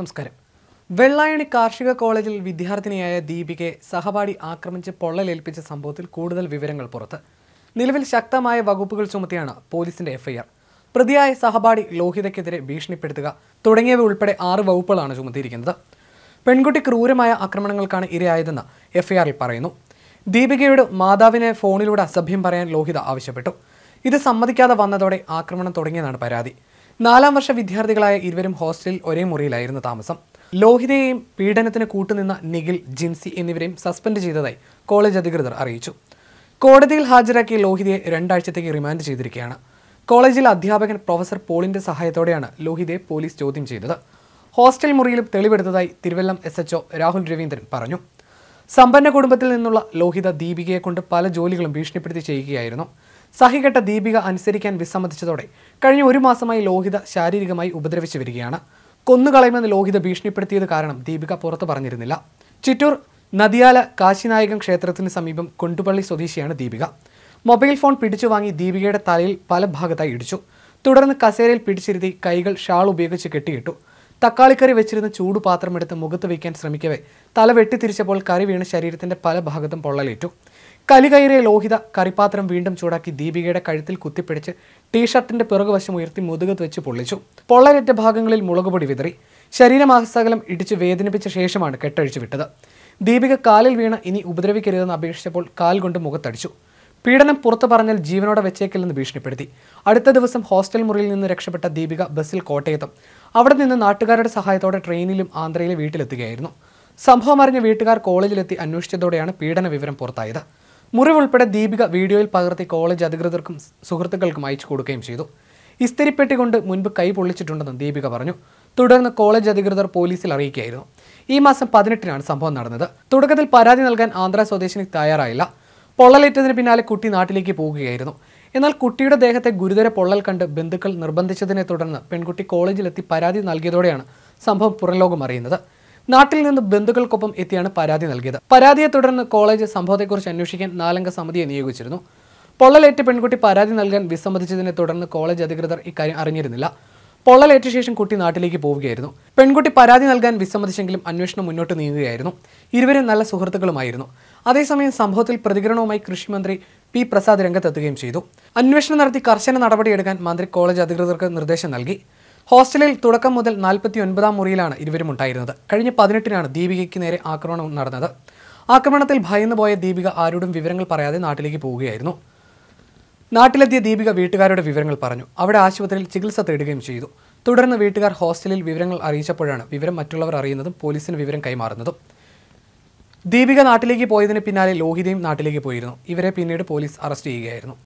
നമസ്കാരം വെള്ളായണി കാർഷിക കോളേജിൽ വിദ്യാർത്ഥിനിയായ ദീപികയെ സഹപാഠി ആക്രമിച്ച് പൊള്ളലേൽപ്പിച്ച സംഭവത്തിൽ കൂടുതൽ വിവരങ്ങൾ പുറത്ത് നിലവിൽ ശക്തമായ വകുപ്പുകൾ ചുമത്തിയാണ് പോലീസിന്റെ എഫ്ഐആർ പ്രതിയായ സഹപാഠി ലോഹിതയ്ക്കെതിരെ ഭീഷണിപ്പെടുത്തുക തുടങ്ങിയവ ഉൾപ്പെടെ ആറ് വകുപ്പുകളാണ് ചുമത്തിയിരിക്കുന്നത് പെൺകുട്ടി ക്രൂരമായ ആക്രമണങ്ങൾക്കാണ് ഇരയായതെന്ന് എഫ്ഐആറിൽ പറയുന്നു ദീപികയുടെ മാതാവിനെ ഫോണിലൂടെ അസഭ്യം പറയാൻ ലോഹിത ആവശ്യപ്പെട്ടു ഇത് സമ്മതിക്കാതെ വന്നതോടെ ആക്രമണം തുടങ്ങിയതാണ് പരാതി നാലാം വർഷ വിദ്യാർത്ഥികളായ ഇരുവരും ഹോസ്റ്റലിൽ ഒരേ മുറിയിലായിരുന്നു താമസം ലോഹിതയെയും പീഡനത്തിന് കൂട്ടുനിന്ന നിഖിൽ ജിൻസി എന്നിവരെയും സസ്പെൻഡ് ചെയ്തതായി കോളേജ് അധികൃതർ അറിയിച്ചു കോടതിയിൽ ഹാജരാക്കിയ ലോഹിതയെ രണ്ടാഴ്ചത്തേക്ക് റിമാൻഡ് ചെയ്തിരിക്കുകയാണ് കോളേജിൽ അധ്യാപകൻ പ്രൊഫസർ പോളിന്റെ സഹായത്തോടെയാണ് ലോഹിതയെ പോലീസ് ചോദ്യം ചെയ്തത് ഹോസ്റ്റൽ മുറിയിലും തെളിവെടുത്തതായി തിരുവല്ലം എസ് രാഹുൽ രവീന്ദ്രൻ പറഞ്ഞു സമ്പന്ന കുടുംബത്തിൽ നിന്നുള്ള ലോഹിത ദീപികയെ കൊണ്ട് പല ജോലികളും ഭീഷണിപ്പെടുത്തി ചെയ്യുകയായിരുന്നു സഹികെട്ട ദീപിക അനുസരിക്കാൻ വിസമ്മതിച്ചതോടെ കഴിഞ്ഞ ഒരു മാസമായി ലോഹിത ശാരീരികമായി ഉപദ്രവിച്ചു വരികയാണ് കൊന്നുകളയുമെന്ന് ലോഹിത ഭീഷണിപ്പെടുത്തിയത് കാരണം ദീപിക പുറത്തു പറഞ്ഞിരുന്നില്ല ചിറ്റൂർ നദിയാല കാശിനായകൻ ക്ഷേത്രത്തിന് സമീപം കൊണ്ടുപള്ളി സ്വദേശിയാണ് ദീപിക മൊബൈൽ ഫോൺ പിടിച്ചു വാങ്ങി ദീപികയുടെ തലയിൽ പല ഭാഗത്തായി ഇടിച്ചു തുടർന്ന് കസേരയിൽ പിടിച്ചിരുത്തി കൈകൾ ഷാൾ ഉപയോഗിച്ച് കെട്ടിയിട്ടു തക്കാളിക്കറി വെച്ചിരുന്ന ചൂട് പാത്രം എടുത്ത് മുഖത്ത് വയ്ക്കാൻ ശ്രമിക്കവേ തല വെട്ടിത്തിരിച്ചപ്പോൾ കറി വീണ് ശരീരത്തിന്റെ പല ഭാഗത്തും പൊള്ളലേറ്റു കലികയറിയ ലോഹിത കറിപാത്രം വീണ്ടും ചൂടാക്കി ദീപികയുടെ കഴുത്തിൽ കുത്തിപ്പിടിച്ച് ടീഷർട്ടിന്റെ പിറകുവശം ഉയർത്തി മുതുകത്ത് വെച്ച് പൊള്ളിച്ചു പൊള്ളലേറ്റ ഭാഗങ്ങളിൽ മുളകുപൊടി വിതറി ശരീരമാസകലം ഇടിച്ച് വേദനിപ്പിച്ച ശേഷമാണ് കെട്ടഴിച്ചു വിട്ടത് ദീപിക കാലിൽ വീണ ഇനി ഉപദ്രവിക്കരുതെന്ന് അപേക്ഷിച്ചപ്പോൾ കാൽ കൊണ്ട് മുഖത്തടിച്ചു പീഡനം പുറത്തു പറഞ്ഞാൽ ജീവനോടെ വെച്ചേക്കില്ലെന്ന് ഭീഷണിപ്പെടുത്തി അടുത്ത ദിവസം ഹോസ്റ്റൽ മുറിയിൽ നിന്ന് രക്ഷപ്പെട്ട ദീപിക ബസ്സിൽ കോട്ടയത്തും അവിടെ നിന്ന് നാട്ടുകാരുടെ സഹായത്തോടെ ട്രെയിനിലും ആന്ധ്രയിലെ വീട്ടിലെത്തുകയായിരുന്നു സംഭവം അറിഞ്ഞ വീട്ടുകാർ കോളേജിലെത്തി അന്വേഷിച്ചതോടെയാണ് പീഡന വിവരം പുറത്തായത് ഉൾപ്പെടെ ദീപിക വീഡിയോയിൽ പകർത്തി കോളേജ് അധികൃതർക്കും സുഹൃത്തുക്കൾക്കും അയച്ചു കൊടുക്കുകയും ചെയ്തു ഇസ്തിരിപ്പെട്ടി കൊണ്ട് മുൻപ് കൈ പൊള്ളിച്ചിട്ടുണ്ടെന്നും ദീപിക പറഞ്ഞു തുടർന്ന് കോളേജ് അധികൃതർ പോലീസിൽ അറിയിക്കുകയായിരുന്നു ഈ മാസം പതിനെട്ടിനാണ് സംഭവം നടന്നത് തുടക്കത്തിൽ പരാതി നൽകാൻ ആന്ധ്ര സ്വദേശിനി തയ്യാറായില്ല പൊള്ളലേറ്റതിന് പിന്നാലെ കുട്ടി നാട്ടിലേക്ക് പോവുകയായിരുന്നു എന്നാൽ കുട്ടിയുടെ ദേഹത്തെ ഗുരുതര പൊള്ളൽ കണ്ട് ബന്ധുക്കൾ നിർബന്ധിച്ചതിനെ തുടർന്ന് പെൺകുട്ടി കോളേജിലെത്തി പരാതി നൽകിയതോടെയാണ് സംഭവം പുറംലോകം അറിയുന്നത് നാട്ടിൽ നിന്ന് ബന്ധുക്കൾക്കൊപ്പം എത്തിയാണ് പരാതി നൽകിയത് പരാതിയെ തുടർന്ന് കോളേജ് സംഭവത്തെക്കുറിച്ച് അന്വേഷിക്കാൻ നാലംഗ സമിതിയെ നിയോഗിച്ചിരുന്നു പൊള്ളലേറ്റ് പെൺകുട്ടി പരാതി നൽകാൻ വിസമ്മതിച്ചതിനെ തുടർന്ന് കോളേജ് അധികൃതർ ഇക്കാര്യം അറിഞ്ഞിരുന്നില്ല പൊള്ളലേറ്റ ശേഷം കുട്ടി നാട്ടിലേക്ക് പോവുകയായിരുന്നു പെൺകുട്ടി പരാതി നൽകാൻ വിസമ്മതിച്ചെങ്കിലും അന്വേഷണം മുന്നോട്ട് നീങ്ങുകയായിരുന്നു ഇരുവരും നല്ല സുഹൃത്തുക്കളുമായിരുന്നു അതേസമയം സംഭവത്തിൽ പ്രതികരണവുമായി കൃഷിമന്ത്രി പി പ്രസാദ് രംഗത്തെത്തുകയും ചെയ്തു അന്വേഷണം നടത്തി കർശന നടപടിയെടുക്കാൻ മന്ത്രി കോളേജ് അധികൃതർക്ക് നിർദ്ദേശം നൽകി ഹോസ്റ്റലിൽ തുടക്കം മുതൽ നാൽപ്പത്തി ഒൻപതാം മുറിയിലാണ് ഇരുവരും ഉണ്ടായിരുന്നത് കഴിഞ്ഞ പതിനെട്ടിനാണ് ദീപികയ്ക്ക് നേരെ ആക്രമണം നടന്നത് ആക്രമണത്തിൽ ഭയന്നുപോയ ദീപിക ആരോടും വിവരങ്ങൾ പറയാതെ നാട്ടിലേക്ക് പോവുകയായിരുന്നു നാട്ടിലെത്തിയ ദീപിക വീട്ടുകാരുടെ വിവരങ്ങൾ പറഞ്ഞു അവിടെ ആശുപത്രിയിൽ ചികിത്സ തേടുകയും ചെയ്തു തുടർന്ന് വീട്ടുകാർ ഹോസ്റ്റലിൽ വിവരങ്ങൾ അറിയിച്ചപ്പോഴാണ് വിവരം മറ്റുള്ളവർ അറിയുന്നതും പോലീസിന് വിവരം കൈമാറുന്നതും ദീപിക നാട്ടിലേക്ക് പോയതിന് പിന്നാലെ ലോഹിതയും നാട്ടിലേക്ക് പോയിരുന്നു ഇവരെ പിന്നീട് പോലീസ് അറസ്റ്റ് ചെയ്യുകയായിരുന്നു